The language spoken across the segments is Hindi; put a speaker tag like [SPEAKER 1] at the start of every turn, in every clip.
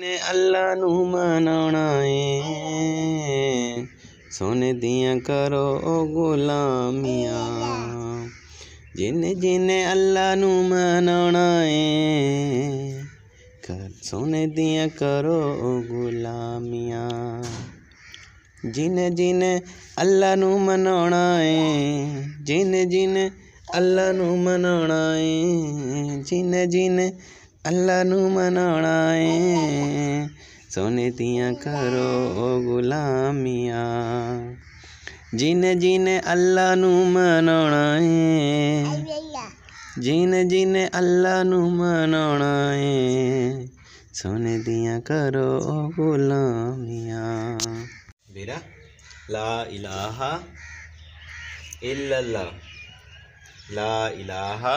[SPEAKER 1] ने अल्लाह नु मनाना सोने दिया करो गुलामिया जिन्हें जिन्हें अल्लाह नु मनाना कर सोने दिया करो गुलामिया जिन्हें जिन्हें अल्लाह नु मनाना जिन जिन्हें अल्लाह नु मनाना जिन जिन्हें अल्लाह नू मनाना सोने दियां करो ओ गुलामिया जिन जिन अल्लाह नू मनाना जिन जिन अल्लाह नू मनाना सोने दियां करो ओ गुलामिया
[SPEAKER 2] बेरा ला इलाहा इल्ला ला इलाहा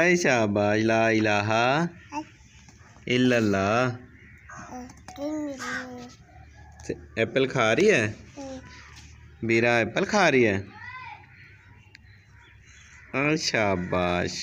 [SPEAKER 2] ऐ शाबाश ला इलाहा इल्लल्लाह एप्पल खा रही है बीरा एप्पल खा रही है शाबाश